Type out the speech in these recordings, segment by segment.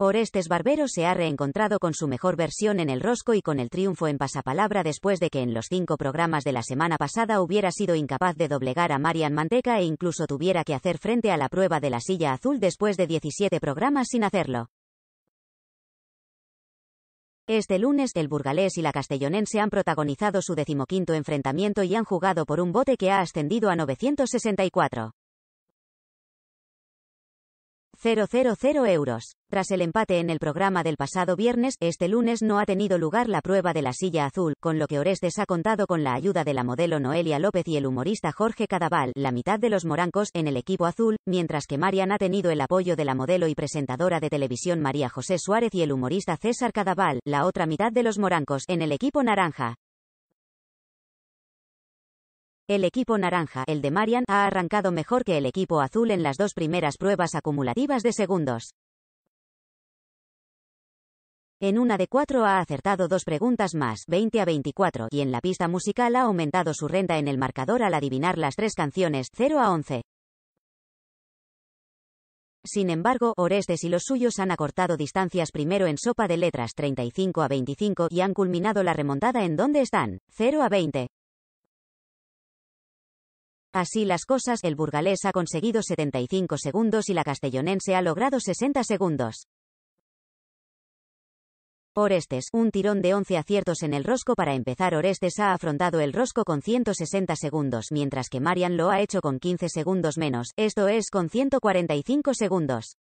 Orestes Barbero se ha reencontrado con su mejor versión en el Rosco y con el triunfo en Pasapalabra después de que en los cinco programas de la semana pasada hubiera sido incapaz de doblegar a Marian Manteca e incluso tuviera que hacer frente a la prueba de la silla azul después de 17 programas sin hacerlo. Este lunes, el burgalés y la castellonense han protagonizado su decimoquinto enfrentamiento y han jugado por un bote que ha ascendido a 964. 000 euros. Tras el empate en el programa del pasado viernes, este lunes no ha tenido lugar la prueba de la silla azul, con lo que Orestes ha contado con la ayuda de la modelo Noelia López y el humorista Jorge Cadaval, la mitad de los morancos, en el equipo azul, mientras que Marian ha tenido el apoyo de la modelo y presentadora de televisión María José Suárez y el humorista César Cadaval, la otra mitad de los morancos, en el equipo naranja. El equipo naranja, el de Marian, ha arrancado mejor que el equipo azul en las dos primeras pruebas acumulativas de segundos. En una de cuatro ha acertado dos preguntas más, 20 a 24, y en la pista musical ha aumentado su renta en el marcador al adivinar las tres canciones, 0 a 11. Sin embargo, Orestes y los suyos han acortado distancias primero en sopa de letras 35 a 25 y han culminado la remontada en donde están, 0 a 20. Así las cosas, el burgalés ha conseguido 75 segundos y la castellonense ha logrado 60 segundos. Orestes, un tirón de 11 aciertos en el rosco para empezar Orestes ha afrontado el rosco con 160 segundos, mientras que Marian lo ha hecho con 15 segundos menos, esto es con 145 segundos.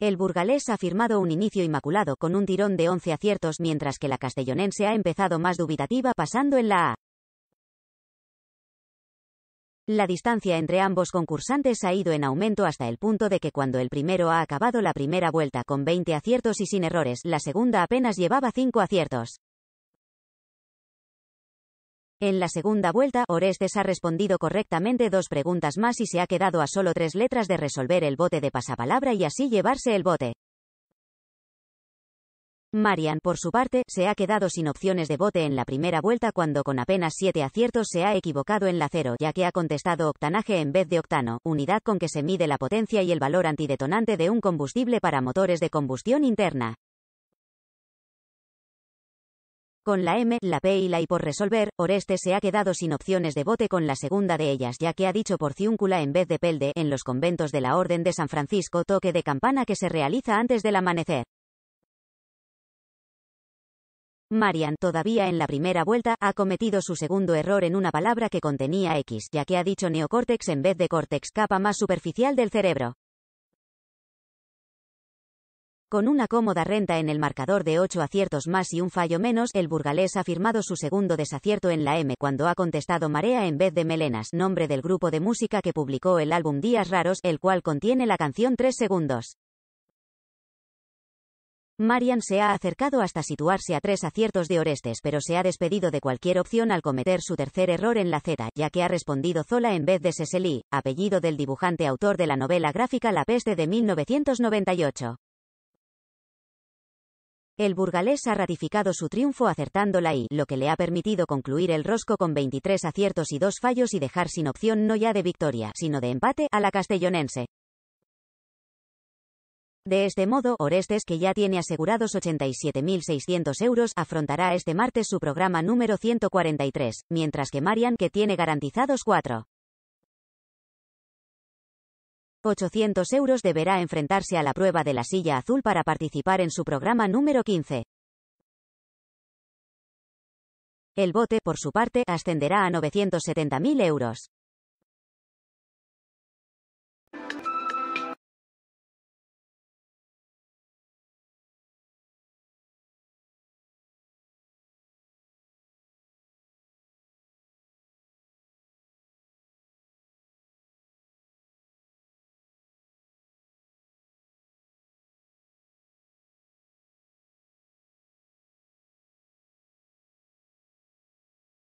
El burgalés ha firmado un inicio inmaculado con un tirón de 11 aciertos mientras que la castellonense ha empezado más dubitativa pasando en la A. La distancia entre ambos concursantes ha ido en aumento hasta el punto de que cuando el primero ha acabado la primera vuelta con 20 aciertos y sin errores, la segunda apenas llevaba 5 aciertos. En la segunda vuelta, Orestes ha respondido correctamente dos preguntas más y se ha quedado a solo tres letras de resolver el bote de pasapalabra y así llevarse el bote. Marian, por su parte, se ha quedado sin opciones de bote en la primera vuelta cuando con apenas siete aciertos se ha equivocado en la cero, ya que ha contestado octanaje en vez de octano, unidad con que se mide la potencia y el valor antidetonante de un combustible para motores de combustión interna. Con la M, la P y la I por resolver, Oreste se ha quedado sin opciones de bote con la segunda de ellas ya que ha dicho por ciúncula en vez de pelde en los conventos de la Orden de San Francisco toque de campana que se realiza antes del amanecer. Marian, todavía en la primera vuelta, ha cometido su segundo error en una palabra que contenía X, ya que ha dicho neocórtex en vez de córtex, capa más superficial del cerebro. Con una cómoda renta en el marcador de 8 aciertos más y un fallo menos, el burgalés ha firmado su segundo desacierto en la M cuando ha contestado Marea en vez de Melenas, nombre del grupo de música que publicó el álbum Días Raros, el cual contiene la canción 3 segundos. Marian se ha acercado hasta situarse a tres aciertos de Orestes, pero se ha despedido de cualquier opción al cometer su tercer error en la Z, ya que ha respondido Zola en vez de Cecily, apellido del dibujante autor de la novela gráfica La peste de 1998. El burgalés ha ratificado su triunfo acertando la I, lo que le ha permitido concluir el rosco con 23 aciertos y dos fallos y dejar sin opción no ya de victoria, sino de empate, a la castellonense. De este modo, Orestes, que ya tiene asegurados 87.600 euros, afrontará este martes su programa número 143, mientras que Marian, que tiene garantizados 4. 800 euros deberá enfrentarse a la prueba de la silla azul para participar en su programa número 15. El bote, por su parte, ascenderá a 970.000 euros.